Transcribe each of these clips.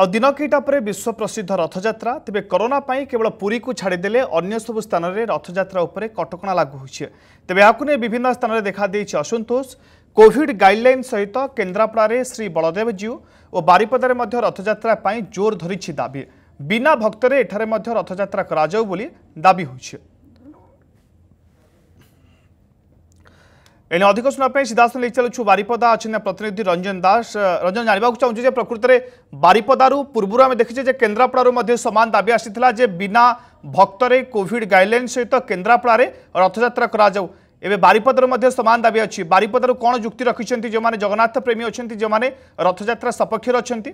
ଆଉ ଦିନ କେଇଟା ପରେ ବିଶ୍ୱ ପ୍ରସିଦ୍ଧ ରଥଯାତ୍ରା ତେବେ କରୋନା ପାଇଁ କେବଳ ପୁରୀକୁ ଛାଡ଼ିଦେଲେ ଅନ୍ୟ ସବୁ ସ୍ଥାନରେ ରଥଯାତ୍ରା ଉପରେ କଟକଣା ଲାଗୁ ହୋଇଛି ତେବେ ଏହାକୁ ନେଇ ବିଭିନ୍ନ ସ୍ଥାନରେ ଦେଖାଦେଇଛି ଅସନ୍ତୋଷ କୋଭିଡ ଗାଇଡଲାଇନ୍ ସହିତ କେନ୍ଦ୍ରାପଡ଼ାରେ ଶ୍ରୀ ବଳଦେବଜୀଉ ଓ ବାରିପଦାରେ ମଧ୍ୟ ରଥଯାତ୍ରା ପାଇଁ ଜୋର ଧରିଛି ଦାବି ବିନା ଭକ୍ତରେ ଏଠାରେ ମଧ୍ୟ ରଥଯାତ୍ରା କରାଯାଉ ବୋଲି ଦାବି ହୋଇଛି ଏଣେ ଅଧିକ ଶୁଣିବା ପାଇଁ ସିଧାସଳଖ ନେଇ ଚାଲୁଛୁ ବାରିପଦା ଅଛନ୍ତି ପ୍ରତିନିଧି ରଞ୍ଜନ ଦାସ ରଞ୍ଜନ ଜାଣିବାକୁ ଚାହୁଁଛୁ ଯେ ପ୍ରକୃତରେ ବାରିପଦାରୁ ପୂର୍ବରୁ ଆମେ ଦେଖିଛେ ଯେ କେନ୍ଦ୍ରାପଡ଼ାରୁ ମଧ୍ୟ ସମାନ ଦାବି ଆସିଥିଲା ଯେ ବିନା ଭକ୍ତରେ କୋଭିଡ ଗାଇଡଲାଇନ୍ ସହିତ କେନ୍ଦ୍ରାପଡ଼ାରେ ରଥଯାତ୍ରା କରାଯାଉ ଏବେ ବାରିପଦାରୁ ମଧ୍ୟ ସମାନ ଦାବି ଅଛି ବାରିପଦାରୁ କ'ଣ ଯୁକ୍ତି ରଖିଛନ୍ତି ଯେଉଁମାନେ ଜଗନ୍ନାଥ ପ୍ରେମୀ ଅଛନ୍ତି ଯେଉଁମାନେ ରଥଯାତ୍ରା ସପକ୍ଷରେ ଅଛନ୍ତି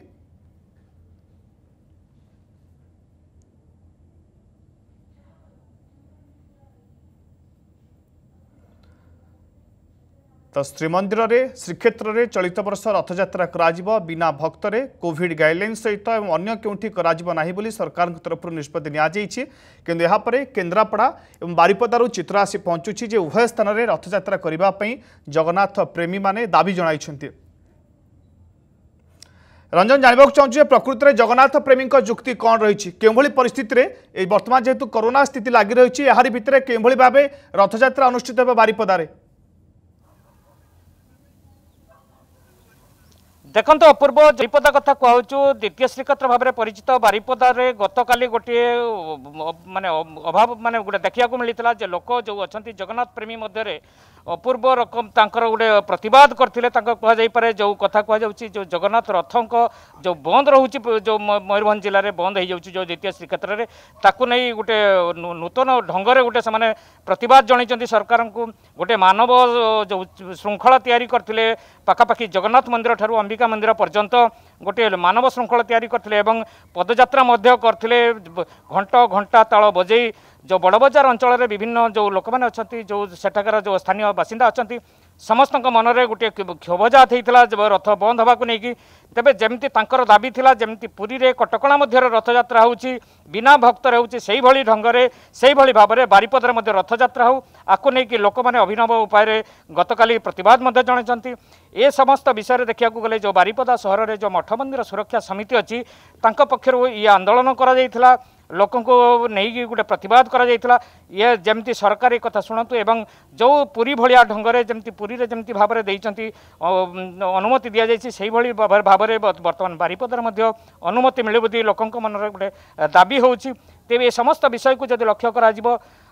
ଶ୍ରୀମନ୍ଦିରରେ ଶ୍ରୀକ୍ଷେତ୍ରରେ ଚଳିତ ବର୍ଷ ରଥଯାତ୍ରା କରାଯିବ ବିନା ଭକ୍ତରେ କୋଭିଡ୍ ଗାଇଡ୍ଲାଇନ୍ ସହିତ ଏବଂ ଅନ୍ୟ କେଉଁଠି କରାଯିବ ନାହିଁ ବୋଲି ସରକାରଙ୍କ ତରଫରୁ ନିଷ୍ପତ୍ତି ନିଆଯାଇଛି କିନ୍ତୁ ଏହାପରେ କେନ୍ଦ୍ରାପଡ଼ା ଏବଂ ବାରିପଦାରୁ ଚିତ୍ର ଆସି ପହଞ୍ଚୁଛି ଯେ ଉଭୟ ସ୍ଥାନରେ ରଥଯାତ୍ରା କରିବା ପାଇଁ ଜଗନ୍ନାଥ ପ୍ରେମୀମାନେ ଦାବି ଜଣାଇଛନ୍ତି ରଞ୍ଜନ ଜାଣିବାକୁ ଚାହୁଁଛୁ ଯେ ପ୍ରକୃତରେ ଜଗନ୍ନାଥ ପ୍ରେମୀଙ୍କ ଯୁକ୍ତି କ'ଣ ରହିଛି କେଉଁଭଳି ପରିସ୍ଥିତିରେ ଏଇ ବର୍ତ୍ତମାନ ଯେହେତୁ କରୋନା ସ୍ଥିତି ଲାଗି ରହିଛି ଏହାରି ଭିତରେ କେଉଁଭଳି ଭାବେ ରଥଯାତ୍ରା ଅନୁଷ୍ଠିତ ହେବ ବାରିପଦାରେ ଦେଖନ୍ତୁ ଅପୂର୍ବ ଜୟପଦା କଥା କୁହାଉଛୁ ଦ୍ୱିତୀୟ ଶ୍ରୀକ୍ଷେତ୍ର ଭାବରେ ପରିଚିତ ବାରିପଦାରେ ଗତକାଲି ଗୋଟିଏ ମାନେ ଅଭାବ ମାନେ ଗୋଟେ ଦେଖିବାକୁ ମିଳିଥିଲା ଯେ ଲୋକ ଯେଉଁ ଅଛନ୍ତି ଜଗନ୍ନାଥ ପ୍ରେମୀ ମଧ୍ୟରେ অপূর্ব রকম তাঁর গোটে প্রতবাদ করলে তাঁর কুহযাইপরে যে কথা কুহযাচ্ছি যে জগন্নাথ রথঙ্ক যে বন্ধ রয়েছে যে ময়ূরভঞ্জ জেলার বন্ধ হয়ে যাচ্ছে যে দ্বিতীয় শ্রীক্ষেত্রের তাকে নিয়ে গোটে নূতন ঢঙ্গরে গোটে সে প্রতবাদ জনাইছেন সরকার গোটে মানব যে শৃঙ্খলা তৈরি করলে পাখাপাখি জগন্নাথ মন্দির ঠার অম্বিকা মন্দির পর্যন্ত ଗୋଟିଏ ମାନବ ଶୃଙ୍ଖଳ ତିଆରି କରିଥିଲେ ଏବଂ ପଦଯାତ୍ରା ମଧ୍ୟ କରିଥିଲେ ଘଣ୍ଟ ଘଣ୍ଟା ତାଳ ବଜେଇ ଯେଉଁ ବଡ଼ବଜାର ଅଞ୍ଚଳରେ ବିଭିନ୍ନ ଯେଉଁ ଲୋକମାନେ ଅଛନ୍ତି ଯେଉଁ ସେଠାକାର ଯେଉଁ ସ୍ଥାନୀୟ ବାସିନ୍ଦା ଅଛନ୍ତି ସମସ୍ତଙ୍କ ମନରେ ଗୋଟିଏ କ୍ଷୋଭଜାତ ହେଇଥିଲା ରଥ ବନ୍ଦ ହେବାକୁ ନେଇକି ତେବେ ଯେମିତି ତାଙ୍କର ଦାବି ଥିଲା ଯେମିତି ପୁରୀରେ କଟକଣା ମଧ୍ୟରେ ରଥଯାତ୍ରା ହେଉଛି ବିନା ଭକ୍ତରେ ହେଉଛି ସେହିଭଳି ଢଙ୍ଗରେ ସେହିଭଳି ଭାବରେ ବାରିପଦରେ ମଧ୍ୟ ରଥଯାତ୍ରା ହେଉ ଆକୁ ନେଇକି ଲୋକମାନେ ଅଭିନବ ଉପାୟରେ ଗତକାଲି ପ୍ରତିବାଦ ମଧ୍ୟ ଜଣାଇଛନ୍ତି ଏ ସମସ୍ତ ବିଷୟରେ ଦେଖିବାକୁ ଗଲେ ଯେଉଁ ବାରିପଦା ସହରରେ ଯେଉଁ ମଠ ମନ୍ଦିର ସୁରକ୍ଷା ସମିତି ଅଛି ତାଙ୍କ ପକ୍ଷରୁ ଇଏ ଆନ୍ଦୋଳନ କରାଯାଇଥିଲା ଲୋକଙ୍କୁ ନେଇକି ଗୋଟେ ପ୍ରତିବାଦ କରାଯାଇଥିଲା ଇଏ ଯେମିତି ସରକାରୀ କଥା ଶୁଣନ୍ତୁ ଏବଂ ଯେଉଁ ପୁରୀ ଭଳିଆ ଢଙ୍ଗରେ ଯେମିତି ପୁରୀରେ ଯେମିତି ଭାବରେ ଦେଇଛନ୍ତି ଅନୁମତି ଦିଆଯାଇଛି ସେଇଭଳି ଭାବରେ ବର୍ତ୍ତମାନ ବାରିପଦାରେ ମଧ୍ୟ ଅନୁମତି ମିଳିବ ବୋଲି ଲୋକଙ୍କ ମନରେ ଗୋଟେ ଦାବି ହେଉଛି ତେବେ ଏ ସମସ୍ତ ବିଷୟକୁ ଯଦି ଲକ୍ଷ୍ୟ କରାଯିବ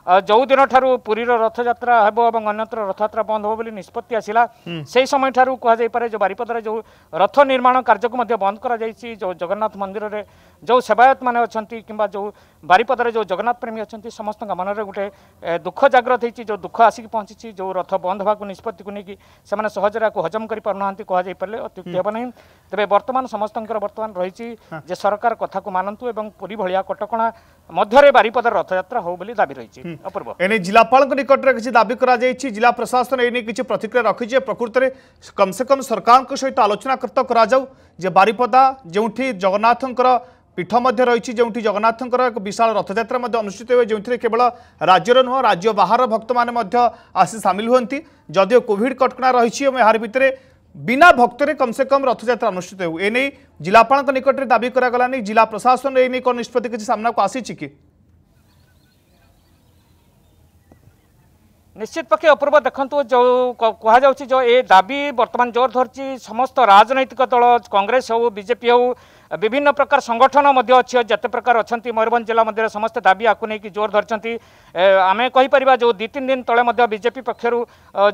ଯେଉଁଦିନ ଠାରୁ ପୁରୀର ରଥଯାତ୍ରା ହେବ ଏବଂ ଅନ୍ୟତ୍ର ରଥଯାତ୍ରା ବନ୍ଦ ହେବ ବୋଲି ନିଷ୍ପତ୍ତି ଆସିଲା ସେହି ସମୟ ଠାରୁ କୁହାଯାଇପାରେ ଯେଉଁ ବାରିପଦାରେ ଯେଉଁ ରଥ ନିର୍ମାଣ କାର୍ଯ୍ୟକୁ ମଧ୍ୟ ବନ୍ଦ କରାଯାଇଛି ଯେଉଁ ଜଗନ୍ନାଥ ମନ୍ଦିରରେ ଯେଉଁ ସେବାୟତମାନେ ଅଛନ୍ତି କିମ୍ବା ଯେଉଁ ବାରିପଦାରେ ଯେଉଁ ଜଗନ୍ନାଥ ପ୍ରେମୀ ଅଛନ୍ତି ସମସ୍ତଙ୍କ ମନରେ ଗୋଟେ ଦୁଃଖ ଜାଗ୍ରତ ହେଇଛି ଯେଉଁ ଦୁଃଖ ଆସିକି ପହଞ୍ଚିଛି ଯେଉଁ ରଥ ବନ୍ଦ ହେବାକୁ ନିଷ୍ପତ୍ତିକୁ ନେଇକି ସେମାନେ ସହଜରେ ଆକୁ ହଜମ କରିପାରୁନାହାନ୍ତି କୁହାଯାଇପାରିଲେ ଅତ୍ୟୁକ୍ତି ହେବ ନାହିଁ ତେବେ ବର୍ତ୍ତମାନ ସମସ୍ତଙ୍କର ବର୍ତ୍ତମାନ ରହିଛି ଯେ ସରକାର କଥାକୁ ମାନନ୍ତୁ ଏବଂ ପୁରୀ ଭଳିଆ କଟକଣା ମଧ୍ୟରେ ବାରିପଦାର ରଥଯାତ୍ରା ହେଉ ବୋଲି ଦାବି ରହିଛି एने जिलापा निकट में किसी दाबी जिला प्रशासन एने किसी प्रतिक्रिया रखी प्रकृत में कम से कम सरकार सहित आलोचनाकृत कर बारिपदा जो जगन्नाथ पीठ मध्य रही जो जगन्नाथ एक विशाल रथजात्रा अनुषित हुए जो केवल राज्यर नुह राज्य बाहर भक्त मैंने आसी सामिल हमें जदिव कोविड कटकणा रही यार भितर बिना भक्त कम से कम रथजात्रा अनुषित हो जिलापा निकट में दाबी कर जिला प्रशासन एने कौन निष्पत्ति किसी सामना को आसी कि ନିଶ୍ଚିତ ପକ୍ଷେ ଅପୂର୍ବ ଦେଖନ୍ତୁ ଯେଉଁ କୁହାଯାଉଛି ଯେଉଁ ଏ ଦାବି ବର୍ତ୍ତମାନ ଜୋର ଧରିଛି ସମସ୍ତ ରାଜନୈତିକ ଦଳ କଂଗ୍ରେସ ହେଉ ବିଜେପି ହେଉ विभिन्न प्रकार संगठन अच्छे जिते प्रकार अच्छा मयूरभ जिला मध्य समस्त दाबी आपको नहीं कि जोर धरती आम कहीपर जो दु तीन दिन तले बीजेपी पक्षर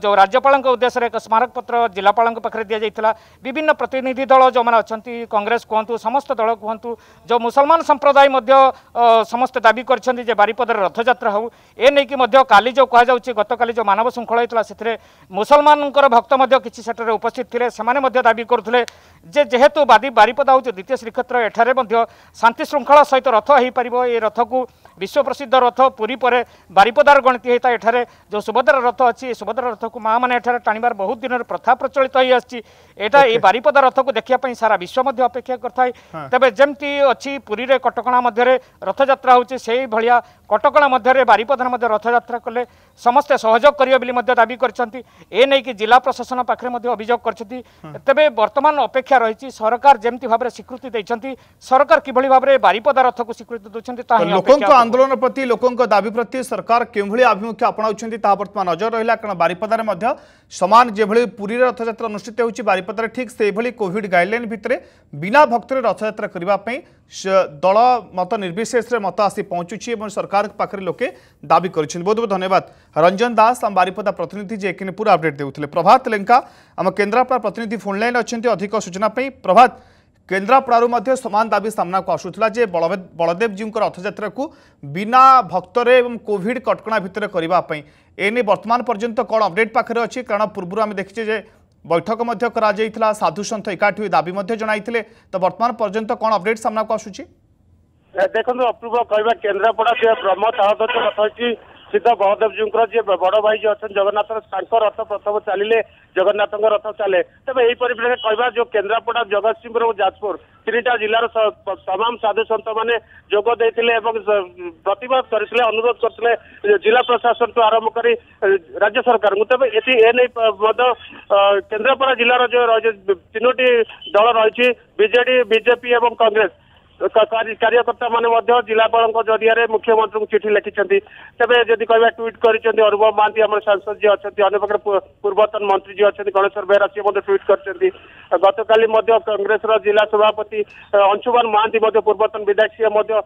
जो राज्यपाल उद्देश्य एक स्मारक पत्र जिलापा पाखे दि जाता विभिन्न प्रतिनिधि दल जो मैंने अच्छा कंग्रेस कहतु समस्त दल कहतु जो मुसलमान संप्रदाय समस्त दाबी कर बारिपदार रथजात्रा हो एने की जो कहुच्ची गत काली जो मानव श्रृंखला होता से मुसलमान भक्त किसी सेठे उपस्थित थे से दाबी करुले जेहेतु बादी बारिपदा हूँ द्वितीय ଶ୍ରୀକ୍ଷେତ୍ର ଏଠାରେ ମଧ୍ୟ ଶାନ୍ତି ଶୃଙ୍ଖଳା ସହିତ ରଥ ହୋଇପାରିବ ଏ ରଥକୁ ବିଶ୍ୱପ୍ରସିଦ୍ଧ ରଥ ପୁରୀ ପରେ ବାରିପଦାର ଗଣିତ ହୋଇଥାଏ ଏଠାରେ ଯେଉଁ ସୁଭଦ୍ରା ରଥ ଅଛି ଏ ସୁଭଦ୍ରା ରଥକୁ ମାଆମାନେ ଏଠାରେ ଟାଣିବାର ବହୁତ ଦିନର ପ୍ରଥା ପ୍ରଚଳିତ ହୋଇଆସିଛି ଏଇଟା ଏ ବାରିପଦା ରଥକୁ ଦେଖିବା ପାଇଁ ସାରା ବିଶ୍ୱ ମଧ୍ୟ ଅପେକ୍ଷା କରିଥାଏ ତେବେ ଯେମିତି ଅଛି ପୁରୀରେ କଟକଣା ମଧ୍ୟରେ ରଥଯାତ୍ରା ହେଉଛି ସେଇଭଳିଆ କଟକଣା ମଧ୍ୟରେ ବାରିପଦାରେ ମଧ୍ୟ ରଥଯାତ୍ରା କଲେ ସମସ୍ତେ ସହଯୋଗ କରିବେ ବୋଲି ମଧ୍ୟ ଦାବି କରିଛନ୍ତି ଏ ନେଇକି ଜିଲ୍ଲା ପ୍ରଶାସନ ପାଖରେ ମଧ୍ୟ ଅଭିଯୋଗ କରିଛନ୍ତି ତେବେ ବର୍ତ୍ତମାନ ଅପେକ୍ଷା ରହିଛି ସରକାର ଯେମିତି ଭାବରେ ସ୍ୱୀକୃତି ଦେଇଛନ୍ତି ସରକାର କିଭଳି ଭାବରେ ବାରିପଦା ରଥକୁ ସ୍ୱୀକୃତି ଦେଉଛନ୍ତି ତାହା ଲୋକଙ୍କ ଆନ୍ଦୋଳନ ପ୍ରତି ଲୋକଙ୍କ ଦାବି ପ୍ରତି ସରକାର କେଉଁଭଳି ଆଭିମୁଖ୍ୟ ଆପଣାଉଛନ୍ତି ତାହା ବର୍ତ୍ତମାନ ନଜର ରହିଲା କାରଣ ବାରିପଦାରେ ମଧ୍ୟ ସମାନ ଯେଭଳି ପୁରୀରେ ରଥଯାତ୍ରା ଅନୁଷ୍ଠିତ ହେଉଛି ବାରିପଦାରେ ଠିକ୍ ସେହିଭଳି କୋଭିଡ୍ ଗାଇଡ୍ଲାଇନ୍ ଭିତରେ ବିନା ଭକ୍ତରେ ରଥଯାତ୍ରା କରିବା ପାଇଁ ଦଳ ମତ ନିର୍ବିଶେଷରେ ମତ ଆସି ପହଞ୍ଚୁଛି ଏବଂ ସରକାରଙ୍କ ପାଖରେ ଲୋକେ ଦାବି କରିଛନ୍ତି ବହୁତ ବହୁତ ଧନ୍ୟବାଦ ରଞ୍ଜନ ଦାସ ଆମ ବାରିପଦା ପ୍ରତିନିଧି ଯେ ଏଖିନି ପୁରା ଅପଡେଟ୍ ଦେଉଥିଲେ ପ୍ରଭାତ ଲେଙ୍କା ଆମ କେନ୍ଦ୍ରାପଡ଼ା ପ୍ରତିନିଧି ଫୋନ୍ ଲାଇନ୍ ଅଛନ୍ତି ଅଧିକ ସୂଚନା ପାଇଁ ପ୍ରଭାତ କେନ୍ଦ୍ରାପଡ଼ାରୁ ମଧ୍ୟ ସମାନ ଦାବି ସାମ୍ନାକୁ ଆସୁଥିଲା ଯେ ବଳଦେବଜୀଉଙ୍କ ରଥଯାତ୍ରାକୁ ବିନା ଭକ୍ତରେ ଏବଂ କୋଭିଡ଼ କଟକଣା ଭିତରେ କରିବା ପାଇଁ ଏନେଇ ବର୍ତ୍ତମାନ ପର୍ଯ୍ୟନ୍ତ କ'ଣ ଅପଡେଟ୍ ପାଖରେ ଅଛି କାରଣ ପୂର୍ବରୁ ଆମେ ଦେଖିଛେ ଯେ ବୈଠକ ମଧ୍ୟ କରାଯାଇଥିଲା ସାଧୁସନ୍ଥ ଏକାଠି ହୋଇ ଦାବି ମଧ୍ୟ ଜଣାଇଥିଲେ ତ ବର୍ତ୍ତମାନ ପର୍ଯ୍ୟନ୍ତ କ'ଣ ଅପଡେଟ୍ ସାମ୍ନାକୁ ଆସୁଛି ଦେଖନ୍ତୁ ଅପୂର୍ବ କହିବା କେନ୍ଦ୍ରାପଡ଼ା ପ୍ରମୁଖ ରଥ ଅଛି सीधा बलदेव जी जी बड़ भाई जो अच्छा जगन्नाथ रथ प्रथम चलिए जगन्नाथ रथ चले तेब यही परिप्रेक्षी कह जो केन्द्रापड़ा जगत सिंहपुर और जाजपुर तीनटा जिलार तमाम साधु सत मैंने जोग देते प्रतवाद करते अनुरोध करते जिला प्रशासन को आरंभ कर राज्य सरकार को तेब एने केन्द्रापड़ा जिलार जो रही तीनो दल रही बजे बजेपी और कंग्रेस কার্যকর্তা মানে ମଧ୍ୟ ଜିଲ୍ଲାପାଳଙ୍କ ଜରିଆରେ ମୁଖ୍ୟମନ୍ତ୍ରୀଙ୍କୁ ଚିଠି ଲେଖିଛନ୍ତି ତେବେ ଯଦି କହିବା ଟ୍ୱିଟ୍ କରିଛନ୍ତି ଅନୁଭବ ମହାନ୍ତି ଆମର ସାଂସଦ ଯିଏ ଅଛନ୍ତି ଅନ୍ୟ ପାଖରେ ପୂର୍ବତନ ମନ୍ତ୍ରୀ ଯିଏ ଅଛନ୍ତି ଗଣେଶ୍ୱର ବେହେରା ସିଏ ମଧ୍ୟ ଟ୍ୱିଟ୍ କରିଛନ୍ତି ଗତକାଲି ମଧ୍ୟ କଂଗ୍ରେସର ଜିଲ୍ଲା ସଭାପତି ଅଂଶୁମାନ ମହାନ୍ତି ମଧ୍ୟ ପୂର୍ବତନ ବିଧାୟକ ସିଏ ମଧ୍ୟ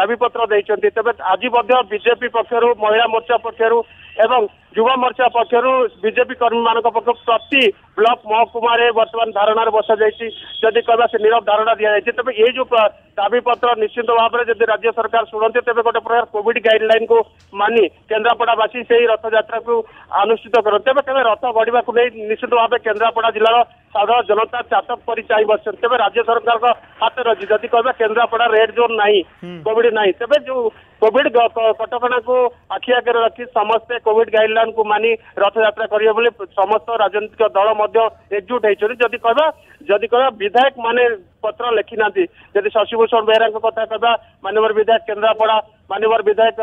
ଦାବିପତ୍ର ଦେଇଛନ୍ତି ତେବେ ଆଜି ମଧ୍ୟ ବିଜେପି ପକ୍ଷରୁ ମହିଳା ମୋର୍ଚ୍ଚା ପକ୍ଷରୁ ଏବଂ युवा मोर्चा पक्ष बजेपी कर्मी मान पक्ष प्रति ब्लक महकुमार बर्तमान धारणा बसा जाती जदि कह से नीरव धारणा दि जाए तेज ये जो दावीपत्र निश्चित भाव में जदि राज्य सरकार शुणं तेज गोटे प्रकार कोड गाइडलैन को मानि केन्द्रापड़ावासी से ही रथजात्रा को अनुषित करते तेज रथ गढ़ निश्चित भाव केन्द्रापड़ा जिलार साधारण जनता चाटक कर चाह बस तेज राज्य सरकार का हाथ रही जदि कह केन्द्रापड़ा रेड जोन ना कोड ना तेज जो कोड कटका को आखि आगे रखी समस्ते कोड गाइडल ଅବଦାନକୁ ମାନି ରଥଯାତ୍ରା କରିବେ ବୋଲି ସମସ୍ତ ରାଜନୈତିକ ଦଳ ମଧ୍ୟ ଏକଜୁଟ ହେଇଛନ୍ତି ଯଦି କହିବା ଯଦି କହିବା ବିଧାୟକ ମାନେ पत्र लेखिनाहाନ୍ତି ଯଦି ଶଶିଭୂଷଣ ବେହେରାଙ୍କ କଥା କହିବା ମାନ୍ୟବର ବିଧାୟକ କେନ୍ଦ୍ରାପଡା ମାନ୍ୟବର ବିଧାୟକ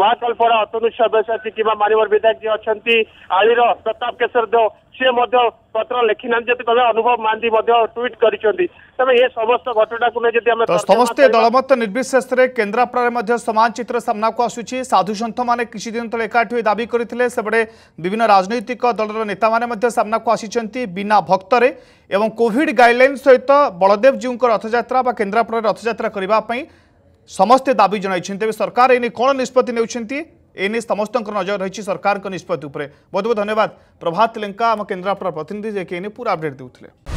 ମହାକାଳପଡା ଅତନୁ ସବ୍ୟସାଚୀ କିମ୍ବା ମାନ୍ୟବର ବିଧାୟକ ଯିଏ ଅଛନ୍ତି ଆଳିର ପ୍ରତାପ କେଶର ଦେଓ ସିଏ ମଧ୍ୟ ପତ୍ର ଲେଖିନାହାନ୍ତି ଯଦି କହିବେ ଅନୁଭବ ମହାନ୍ତି ମଧ୍ୟ ଟ୍ୱିଟ୍ କରିଛନ୍ତି ତେବେ ଏ ସମସ୍ତ ଘଟଣାକୁ ନେଇ ଯଦି ଆମେ ସମସ୍ତେ ଦଳମତ ନିର୍ବିଶେଷରେ କେନ୍ଦ୍ରାପଡ଼ାରେ ମଧ୍ୟ ସମାନ ଚିତ୍ର ସାମ୍ନାକୁ ଆସୁଛି ସାଧୁସନ୍ଥମାନେ କିଛି ଦିନ ତଳେ ଏକାଠି ହୋଇ ଦାବି କରିଥିଲେ ସେପଟେ ବିଭିନ୍ନ ରାଜନୈତିକ ଦଳର ନେତାମାନେ ମଧ୍ୟ ସାମ୍ନାକୁ ଆସିଛନ୍ତି ବିନା ଭକ୍ତରେ ଏବଂ କୋଭିଡ ଗାଇଡଲାଇନ୍ ସହିତ ବଳ बलदेवजी रथजात्रा केन्द्रापड़ा रथजात्रा करने समस्ते दाबी जन तेज सरकार एने कौन निष्पत्ति नहीं समस्त नजर रही सरकार निष्पत्ति बहुत बहुत धन्यवाद प्रभात लेंका आम केन्द्रापड़ा प्रतिनिधि जे पूरा अपडेट दे